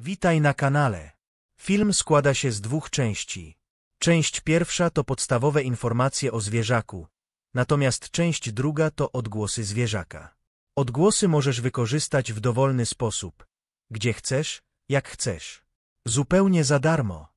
Witaj na kanale. Film składa się z dwóch części. Część pierwsza to podstawowe informacje o zwierzaku, natomiast część druga to odgłosy zwierzaka. Odgłosy możesz wykorzystać w dowolny sposób, gdzie chcesz, jak chcesz. Zupełnie za darmo.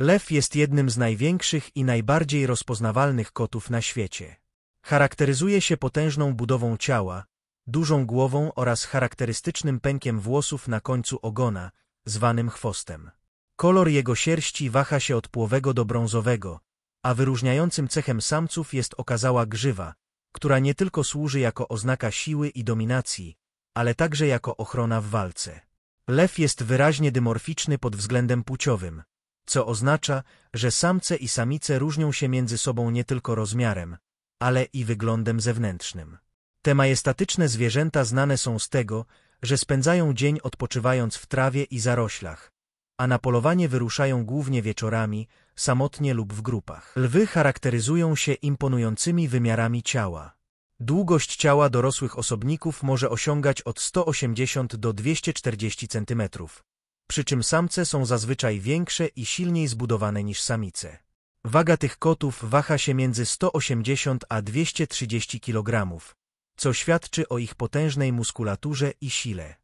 Lew jest jednym z największych i najbardziej rozpoznawalnych kotów na świecie. Charakteryzuje się potężną budową ciała, dużą głową oraz charakterystycznym pękiem włosów na końcu ogona, zwanym chwostem. Kolor jego sierści waha się od płowego do brązowego, a wyróżniającym cechem samców jest okazała grzywa, która nie tylko służy jako oznaka siły i dominacji, ale także jako ochrona w walce. Lew jest wyraźnie dymorficzny pod względem płciowym, co oznacza, że samce i samice różnią się między sobą nie tylko rozmiarem, ale i wyglądem zewnętrznym. Te majestatyczne zwierzęta znane są z tego, że spędzają dzień odpoczywając w trawie i zaroślach, a na polowanie wyruszają głównie wieczorami, samotnie lub w grupach. Lwy charakteryzują się imponującymi wymiarami ciała. Długość ciała dorosłych osobników może osiągać od 180 do 240 cm, przy czym samce są zazwyczaj większe i silniej zbudowane niż samice. Waga tych kotów waha się między 180 a 230 kg, co świadczy o ich potężnej muskulaturze i sile.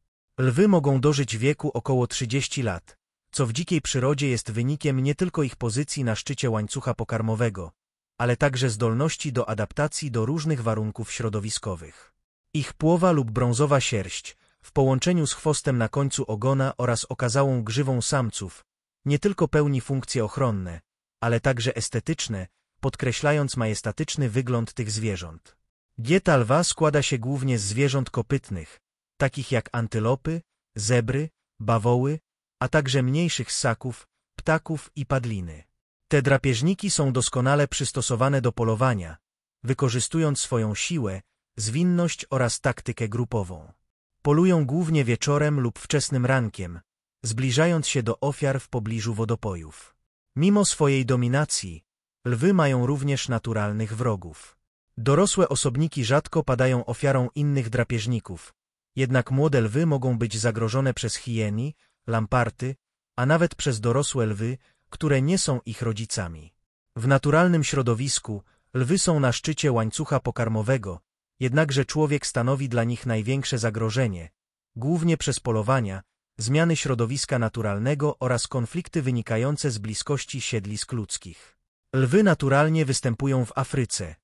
Lwy mogą dożyć wieku około 30 lat, co w dzikiej przyrodzie jest wynikiem nie tylko ich pozycji na szczycie łańcucha pokarmowego, ale także zdolności do adaptacji do różnych warunków środowiskowych. Ich płowa lub brązowa sierść, w połączeniu z chwostem na końcu ogona oraz okazałą grzywą samców, nie tylko pełni funkcje ochronne, ale także estetyczne, podkreślając majestatyczny wygląd tych zwierząt. Dieta lwa składa się głównie z zwierząt kopytnych, takich jak antylopy, zebry, bawoły, a także mniejszych ssaków, ptaków i padliny. Te drapieżniki są doskonale przystosowane do polowania, wykorzystując swoją siłę, zwinność oraz taktykę grupową. Polują głównie wieczorem lub wczesnym rankiem, zbliżając się do ofiar w pobliżu wodopojów. Mimo swojej dominacji, lwy mają również naturalnych wrogów. Dorosłe osobniki rzadko padają ofiarą innych drapieżników, jednak młode lwy mogą być zagrożone przez hieni, lamparty, a nawet przez dorosłe lwy, które nie są ich rodzicami. W naturalnym środowisku lwy są na szczycie łańcucha pokarmowego, jednakże człowiek stanowi dla nich największe zagrożenie, głównie przez polowania, zmiany środowiska naturalnego oraz konflikty wynikające z bliskości siedlisk ludzkich. Lwy naturalnie występują w Afryce,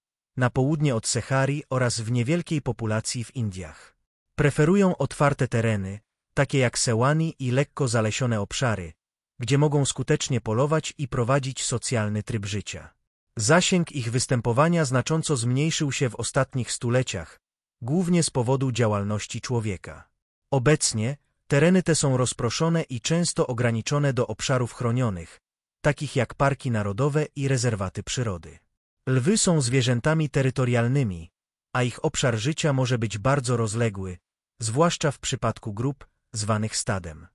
na południe od Sehari oraz w niewielkiej populacji w Indiach. Preferują otwarte tereny, takie jak sełani i lekko zalesione obszary, gdzie mogą skutecznie polować i prowadzić socjalny tryb życia. Zasięg ich występowania znacząco zmniejszył się w ostatnich stuleciach, głównie z powodu działalności człowieka. Obecnie tereny te są rozproszone i często ograniczone do obszarów chronionych, takich jak parki narodowe i rezerwaty przyrody. Lwy są zwierzętami terytorialnymi, a ich obszar życia może być bardzo rozległy, zwłaszcza w przypadku grup zwanych stadem.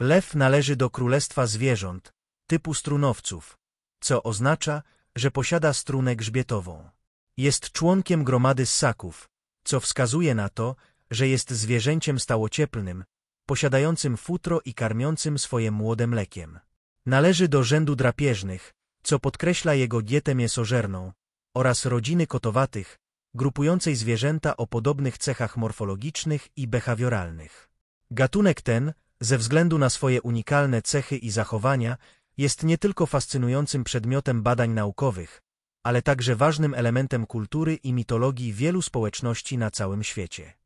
Lew należy do królestwa zwierząt, typu strunowców, co oznacza, że posiada strunę grzbietową. Jest członkiem gromady ssaków, co wskazuje na to, że jest zwierzęciem stałocieplnym, posiadającym futro i karmiącym swoje młode mlekiem. Należy do rzędu drapieżnych, co podkreśla jego dietę mięsożerną, oraz rodziny kotowatych, grupującej zwierzęta o podobnych cechach morfologicznych i behawioralnych. Gatunek ten, ze względu na swoje unikalne cechy i zachowania, jest nie tylko fascynującym przedmiotem badań naukowych, ale także ważnym elementem kultury i mitologii wielu społeczności na całym świecie.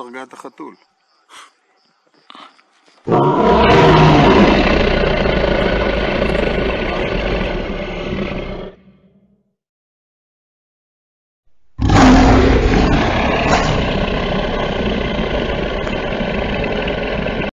הרגה את החתול.